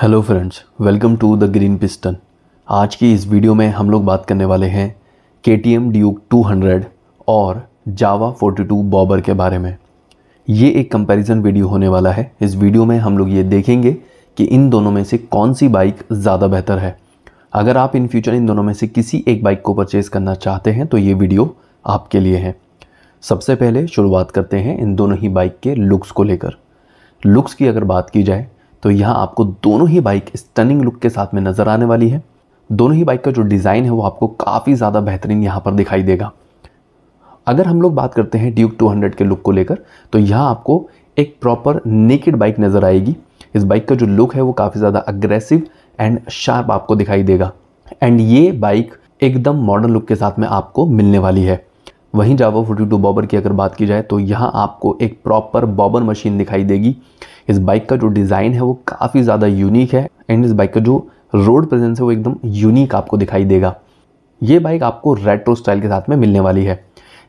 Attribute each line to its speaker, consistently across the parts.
Speaker 1: hello friends welcome to the green piston आज की इस वीडियो में हम लोग बात करने वाले हैं K T M Duke two hundred और जावा फोर्टी टू बॉबर के बारे में ये एक कंपैरिजन वीडियो होने वाला है इस वीडियो में हम लोग ये देखेंगे कि इन दोनों में से कौन सी बाइक ज़्यादा बेहतर है अगर आप इन फ्यूचर इन दोनों में से किसी एक बाइक को परचेज़ करना चाहते हैं तो ये वीडियो आपके लिए है सबसे पहले शुरुआत करते हैं इन दोनों ही बाइक के लुक्स को लेकर लुक्स की अगर बात की जाए तो यहाँ आपको दोनों ही बाइक स्टनिंग लुक के साथ में नज़र आने वाली है दोनों ही बाइक का जो डिज़ाइन है वो आपको काफ़ी ज़्यादा बेहतरीन यहाँ पर दिखाई देगा अगर हम लोग बात करते हैं ड्यूक 200 के लुक को लेकर तो यह आपको एक प्रॉपर नेकेड बाइक नज़र आएगी इस बाइक का जो लुक है वो काफ़ी ज़्यादा अग्रेसिव एंड शार्प आपको दिखाई देगा एंड ये बाइक एकदम मॉडर्न लुक के साथ में आपको मिलने वाली है वहीं जावा फोर्टी टू बॉबर की अगर बात की जाए तो यहाँ आपको एक प्रॉपर बॉबर मशीन दिखाई देगी इस बाइक का जो डिज़ाइन है वो काफ़ी ज़्यादा यूनिक है एंड इस बाइक का जो रोड प्रेजेंस है वो एकदम यूनिक आपको दिखाई देगा ये बाइक आपको रेट्रो स्टाइल के साथ में मिलने वाली है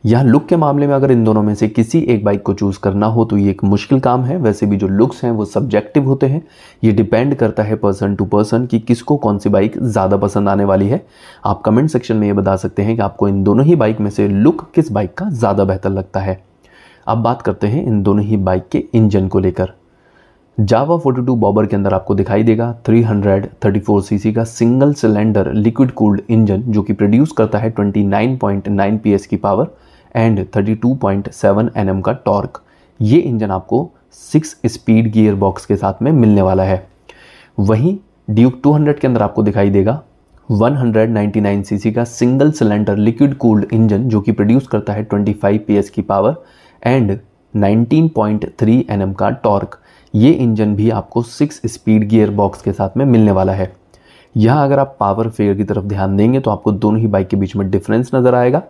Speaker 1: यहाँ लुक के मामले में अगर इन दोनों में से किसी एक बाइक को चूज़ करना हो तो ये एक मुश्किल काम है वैसे भी जो लुक्स हैं वो सब्जेक्टिव होते हैं ये डिपेंड करता है पर्सन टू पर्सन कि किसको कौन सी बाइक ज़्यादा पसंद आने वाली है आप कमेंट सेक्शन में ये बता सकते हैं कि आपको इन दोनों ही बाइक में से लुक किस बाइक का ज़्यादा बेहतर लगता है अब बात करते हैं इन दोनों ही बाइक के इंजन को लेकर जावा 42 बॉबर के अंदर आपको दिखाई देगा 334 सीसी का single cylinder liquid cooled engine जो कि प्रोड्यूस करता है 29.9 पीएस की पावर एंड 32.7 एनएम का टॉर्क ये इंजन आपको सिक्स स्पीड गियर बॉक्स के साथ में मिलने वाला है वहीं ड्यूक 200 के अंदर आपको दिखाई देगा 199 सीसी का single cylinder liquid cooled engine जो कि प्रोड्यूस करता है 25 पीएस की पावर एंड 19.3 एनएम का टॉर्क ये इंजन भी आपको सिक्स स्पीड गियर बॉक्स के साथ में मिलने वाला है यहाँ अगर आप पावर फेयर की तरफ ध्यान देंगे तो आपको दोनों ही बाइक के बीच में डिफरेंस नज़र आएगा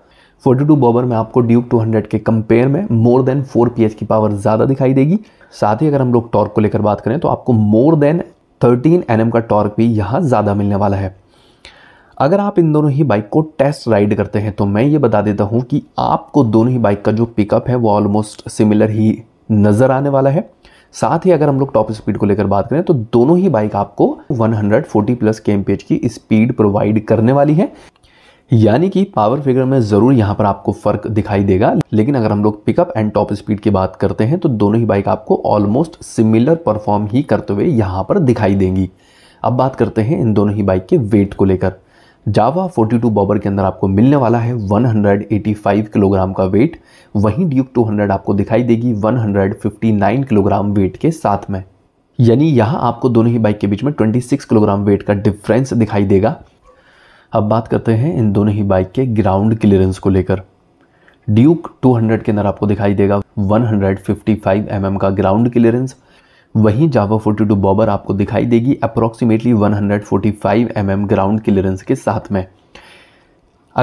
Speaker 1: 42 बॉबर में आपको ड्यूब 200 के कंपेयर में मोर देन 4 पी की पावर ज़्यादा दिखाई देगी साथ ही अगर हम लोग टॉर्क को लेकर बात करें तो आपको मोर देन 13 एन का टॉर्क भी यहाँ ज़्यादा मिलने वाला है अगर आप इन दोनों ही बाइक को टेस्ट राइड करते हैं तो मैं ये बता देता हूँ कि आपको दोनों ही बाइक का जो पिकअप है वो ऑलमोस्ट सिमिलर ही नज़र आने वाला है साथ ही अगर हम लोग टॉप स्पीड को लेकर बात करें तो दोनों ही बाइक आपको 140 प्लस के की स्पीड प्रोवाइड करने वाली है यानी कि पावर फिगर में ज़रूर यहाँ पर आपको फ़र्क दिखाई देगा लेकिन अगर हम लोग पिकअप एंड टॉप स्पीड की बात करते हैं तो दोनों ही बाइक आपको ऑलमोस्ट सिमिलर परफॉर्म ही करते हुए यहाँ पर दिखाई देंगी अब बात करते हैं इन दोनों ही बाइक के वेट को लेकर जावा 42 बॉबर के अंदर आपको मिलने वाला है 185 किलोग्राम का वेट वहीं ड्यूक 200 आपको दिखाई देगी 159 किलोग्राम वेट के साथ में यानी यहां आपको दोनों ही बाइक के बीच में 26 किलोग्राम वेट का डिफरेंस दिखाई देगा अब बात करते हैं इन दोनों ही बाइक के ग्राउंड क्लियरेंस को लेकर ड्यूक 200 के अंदर आपको दिखाई देगा 155 एम mm का ग्राउंड क्लियरेंस वहीं जावा 42 बॉबर आपको दिखाई देगी अप्रॉक्सीमेटली 145 mm ग्राउंड क्लियरेंस के साथ में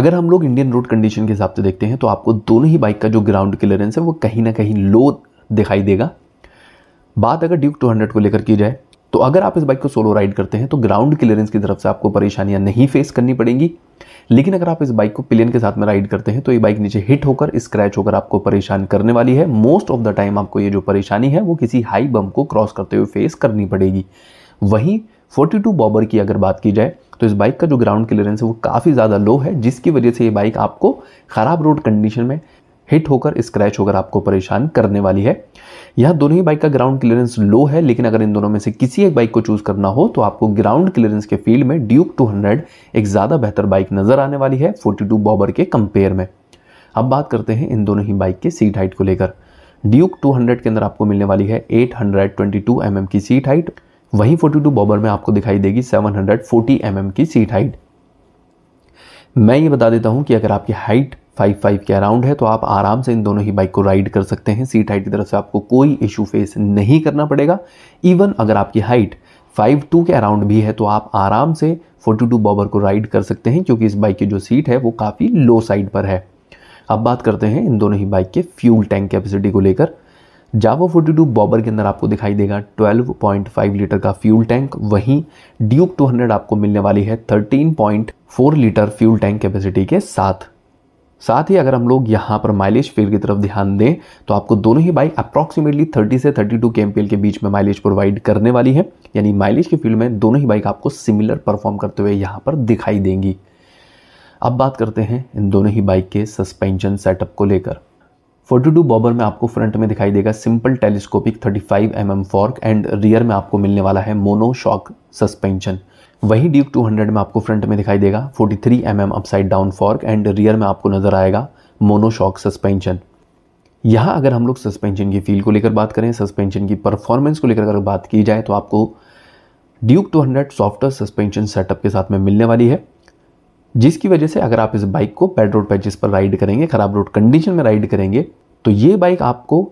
Speaker 1: अगर हम लोग इंडियन रोड कंडीशन के हिसाब से देखते हैं तो आपको दोनों ही बाइक का जो ग्राउंड क्लियरेंस है वो कहीं ना कहीं लो दिखाई देगा बात अगर ड्यूक 200 को लेकर की जाए तो अगर आप इस बाइक को सोलो राइड करते हैं तो ग्राउंड क्लियरेंस की तरफ से आपको परेशानियां नहीं फेस करनी पड़ेंगी लेकिन अगर आप इस बाइक को पिलियन के साथ में राइड करते हैं तो ये बाइक नीचे हिट होकर स्क्रैच होकर आपको परेशान करने वाली है मोस्ट ऑफ द टाइम आपको ये जो परेशानी है वो किसी हाई बम को क्रॉस करते हुए फेस करनी पड़ेगी वहीं 42 बॉबर की अगर बात की जाए तो इस बाइक का जो ग्राउंड क्लियरेंस है वो काफ़ी ज़्यादा लो है जिसकी वजह से ये बाइक आपको ख़राब रोड कंडीशन में हिट होकर स्क्रैच होकर आपको परेशान करने वाली है यह दोनों ही बाइक का ग्राउंड क्लियरेंस लो है लेकिन अगर इन दोनों में से किसी एक बाइक को चूज करना हो तो आपको ग्राउंड क्लियरेंस के फील्ड में ड्यूक 200 एक ज़्यादा बेहतर बाइक नज़र आने वाली है 42 बॉबर के कंपेयर में अब बात करते हैं इन दोनों ही बाइक के सीट हाइट को लेकर ड्यूक 200 के अंदर आपको मिलने वाली है 822 mm की सीट हाइट वहीं 42 बॉबर में आपको दिखाई देगी 740 mm की सीट हाइट मैं ये बता देता हूं कि अगर आपकी हाइट फाइव फाइव के अराउंड है तो आप आराम से इन दोनों ही बाइक को राइड कर सकते हैं सीट हाइट की तरफ से आपको कोई इशू फेस नहीं करना पड़ेगा इवन अगर आपकी हाइट फाइव टू के अराउंड भी है तो आप आराम से फोर्टी टू बॉबर को राइड कर सकते हैं क्योंकि इस बाइक की जो सीट है वो काफ़ी लो साइड पर है अब बात करते हैं इन दोनों ही बाइक के फ्यूल टैंक कैपेसिटी को लेकर जावो 42 बॉबर के अंदर आपको दिखाई देगा 12.5 लीटर का फ्यूल टैंक वहीं ड्यूक 200 आपको मिलने वाली है 13.4 लीटर फ्यूल टैंक कैपेसिटी के साथ साथ ही अगर हम लोग यहाँ पर माइलेज फील्ड की तरफ ध्यान दें तो आपको दोनों ही बाइक अप्रॉक्सीमेटली 30 से 32 टू के बीच में माइलेज प्रोवाइड करने वाली है यानी माइलेज के फील्ड में दोनों ही बाइक आपको सिमिलर परफॉर्म करते हुए यहाँ पर दिखाई देंगी अब बात करते हैं इन दोनों ही बाइक के सस्पेंशन सेटअप को लेकर 42 बॉबर में आपको फ्रंट में दिखाई देगा simple telescopic 35 five mm fork and rear में आपको मिलने वाला है मोनो शॉक सस्पेंशन वही ड्यूक 200 में आपको फ्रंट में दिखाई देगा 43 three mm upside down fork and rear में आपको नज़र आएगा मोनोशॉक सस्पेंशन यहाँ अगर हम लोग सस्पेंशन की फील को लेकर बात करें सस्पेंशन की परफॉर्मेंस को लेकर अगर बात की जाए तो आपको ड्यूक 200 सॉफ्टवेयर सस्पेंशन सेटअप के साथ में मिलने वाली है जिसकी वजह से अगर आप इस बाइक को पैड रोड पैचेस पर राइड करेंगे ख़राब रोड कंडीशन में राइड करेंगे तो ये बाइक आपको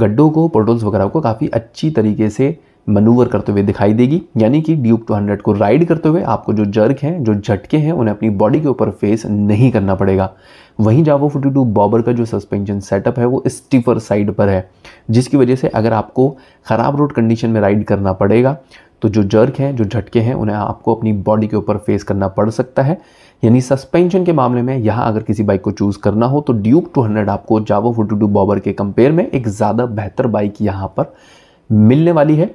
Speaker 1: गड्ढों को पोर्टल्स वगैरह को काफ़ी अच्छी तरीके से मनूवर करते हुए दिखाई देगी यानी कि ड्यूब 200 को राइड करते हुए आपको जो जर्क हैं जो झटके हैं उन्हें अपनी बॉडी के ऊपर फेस नहीं करना पड़ेगा वहीं जावो 42 बॉबर का जो सस्पेंशन सेटअप है वो स्टीफर साइड पर है जिसकी वजह से अगर आपको ख़राब रोड कंडीशन में राइड करना पड़ेगा तो जो जर्क हैं जो झटके हैं उन्हें आपको अपनी बॉडी के ऊपर फेस करना पड़ सकता है यानी सस्पेंशन के मामले में यहाँ अगर किसी बाइक को चूज़ करना हो तो ड्यूब 200 आपको जावो 42 बॉबर के कंपेयर में एक ज़्यादा बेहतर बाइक यहाँ पर मिलने वाली है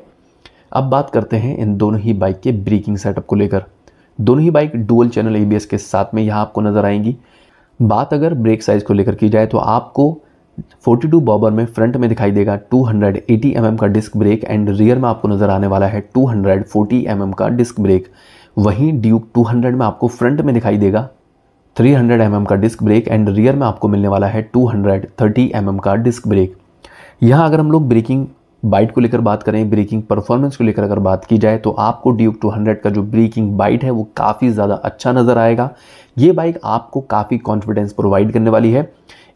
Speaker 1: अब बात करते हैं इन दोनों ही बाइक के ब्रेकिंग सेटअप को लेकर दोनों ही बाइक डुअल चैनल एबीएस के साथ में यहाँ आपको नज़र आएंगी बात अगर ब्रेक साइज़ को लेकर की जाए तो आपको 42 बॉबर में फ्रंट में दिखाई देगा 280 mm का डिस्क ब्रेक एंड रियर में आपको नज़र आने वाला है 240 mm का डिस्क ब्रेक वहीं ड्यूक 200 में आपको फ्रंट में दिखाई देगा 300 हंड्रेड mm का डिस्क ब्रेक एंड रियर में आपको मिलने वाला है 230 हंड्रेड mm का डिस्क ब्रेक यहाँ अगर हम लोग ब्रेकिंग बाइट को लेकर बात करें ब्रेकिंग परफॉर्मेंस को लेकर अगर बात की जाए तो आपको ड्यूक टू हंड्रेड का जो ब्रेकिंग बाइट है वो काफ़ी ज़्यादा अच्छा नज़र आएगा ये बाइक आपको काफ़ी कॉन्फिडेंस प्रोवाइड करने वाली है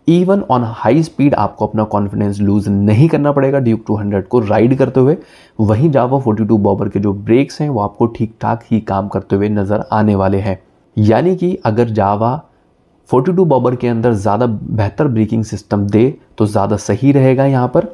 Speaker 1: इवन ऑन हाई स्पीड आपको अपना कॉन्फिडेंस लूज नहीं करना पड़ेगा ड्यूक 200 को राइड करते हुए वहीं जावा 42 बॉबर के जो ब्रेक्स हैं वो आपको ठीक ठाक ही काम करते हुए नज़र आने वाले हैं यानी कि अगर जावा 42 बॉबर के अंदर ज़्यादा बेहतर ब्रेकिंग सिस्टम दे तो ज़्यादा सही रहेगा यहाँ पर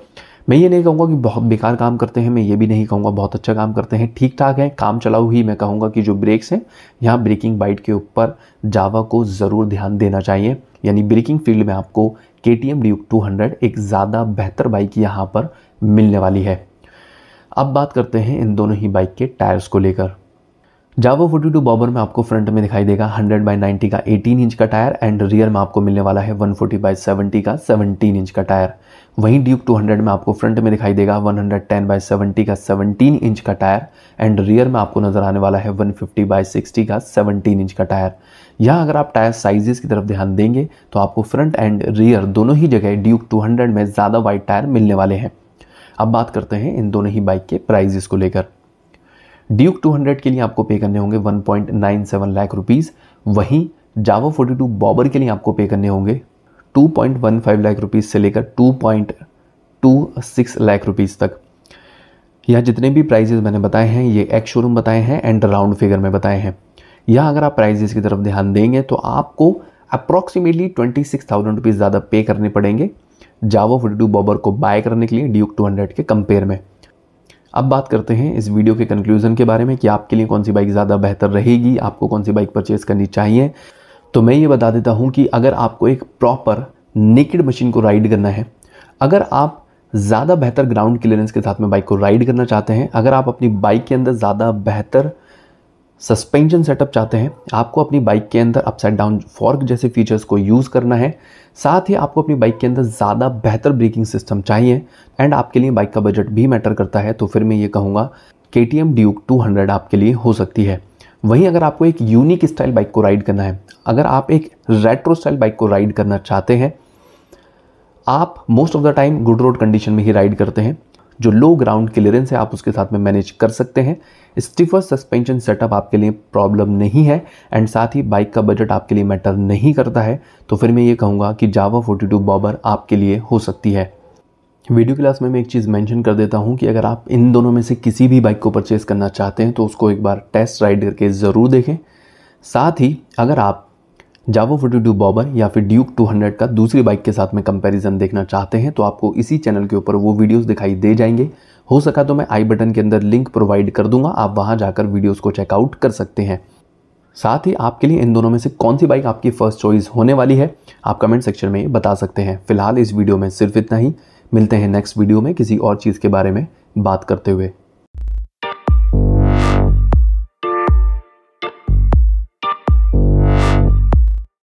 Speaker 1: मैं ये नहीं कहूँगा कि बहुत बेकार काम करते हैं मैं ये भी नहीं कहूँगा बहुत अच्छा काम करते हैं ठीक ठाक है काम चलाऊ ही मैं कहूँगा कि जो ब्रेक्स हैं यहाँ ब्रेकिंग बाइट के ऊपर जावा को ज़रूर ध्यान देना चाहिए यानी ब्रेकिंग फील्ड में आपको K T M Duke two hundred एक ज़्यादा बेहतर बाइक यहाँ पर मिलने वाली है अब बात करते हैं इन दोनों ही बाइक के टायर्स को लेकर जावो 42 बॉबर में आपको फ्रंट में दिखाई देगा 100 बाई 90 का 18 इंच का टायर एंड रियर में आपको मिलने वाला है 140 बाई सेवेंटी का 17 इंच का टायर वहीं ड्यूक 200 में आपको फ्रंट में दिखाई देगा 110 हंड्रेड टेन बाई सेवेंटी का 17 इंच का टायर एंड रियर में आपको नज़र आने वाला है 150 फिफ्टी बाई सिक्सटी का 17 इंच का टायर यहाँ अगर आप टायर साइजेस की तरफ ध्यान देंगे तो आपको फ्रंट एंड रियर दोनों ही जगह ड्यूक 200 में ज़्यादा वाइड टायर मिलने वाले हैं अब बात करते हैं इन दोनों ही बाइक के प्राइजेस को लेकर ड्यूक 200 के लिए आपको पे करने होंगे 1.97 लाख रुपीज़ वहीं जावा 42 बॉबर के लिए आपको पे करने होंगे 2.15 लाख रुपीज़ से लेकर 2.26 लाख रुपीज़ तक यहाँ जितने भी प्राइजेज़ मैंने बताए हैं ये एक्स शोरूम बताए हैं एंड राउंड फिगर में बताए हैं यहाँ अगर आप प्राइजेज़ की तरफ ध्यान देंगे तो आपको approximately twenty six thousand rupees ज़्यादा पे करने पड़ेंगे जावो फोर्टी टू बॉबर को बाय करने के लिए ड्यूक टू हंड्रेड के कंपेयर में अब बात करते हैं इस वीडियो के कंक्लूजन के बारे में कि आपके लिए कौन सी बाइक ज़्यादा बेहतर रहेगी आपको कौन सी बाइक परचेज़ करनी चाहिए तो मैं ये बता देता हूँ कि अगर आपको एक प्रॉपर नेकेड मशीन को राइड करना है अगर आप ज़्यादा बेहतर ग्राउंड क्लियरेंस के साथ में बाइक को राइड करना चाहते हैं अगर आप अपनी बाइक के अंदर ज़्यादा बेहतर सस्पेंशन सेटअप चाहते हैं आपको अपनी बाइक के अंदर अपसाइड डाउन फॉर्क जैसे फीचर्स को यूज़ करना है साथ ही आपको अपनी बाइक के अंदर ज़्यादा बेहतर ब्रेकिंग सिस्टम चाहिए एंड आपके लिए बाइक का बजट भी मैटर करता है तो फिर मैं ये कहूँगा K T M Duke two hundred आपके लिए हो सकती है वहीं अगर आपको एक यूनिक स्टाइल बाइक को राइड करना है अगर आप एक रेट्रो स्टाइल बाइक को राइड करना चाहते हैं आप most of the time good road condition में ही राइड करते हैं जो लो ग्राउंड क्लियरेंस है आप उसके साथ में मैनेज कर सकते हैं स्टिफर सस्पेंशन सेटअप आपके लिए प्रॉब्लम नहीं है एंड साथ ही बाइक का बजट आपके लिए मैटर नहीं करता है तो फिर मैं ये कहूँगा कि जावा 42 बॉबर आपके लिए हो सकती है वीडियो क्लास में मैं एक चीज़ मेंशन कर देता हूँ कि अगर आप इन दोनों में से किसी भी बाइक को परचेस करना चाहते हैं तो उसको एक बार टेस्ट राइड करके ज़रूर देखें साथ ही अगर आप जावो फोर्टी टू बॉबर या फिर ड्यूक 200 का दूसरी बाइक के साथ में कंपैरिजन देखना चाहते हैं तो आपको इसी चैनल के ऊपर वो वीडियोस दिखाई दे जाएंगे हो सका तो मैं आई बटन के अंदर लिंक प्रोवाइड कर दूंगा आप वहां जाकर वीडियोस को चेकआउट कर सकते हैं साथ ही आपके लिए इन दोनों में से कौन सी बाइक आपकी फ़र्स्ट चॉइस होने वाली है आप कमेंट सेक्शन में बता सकते हैं फिलहाल इस वीडियो में सिर्फ इतना ही मिलते हैं नेक्स्ट वीडियो में किसी और चीज़ के बारे में बात करते हुए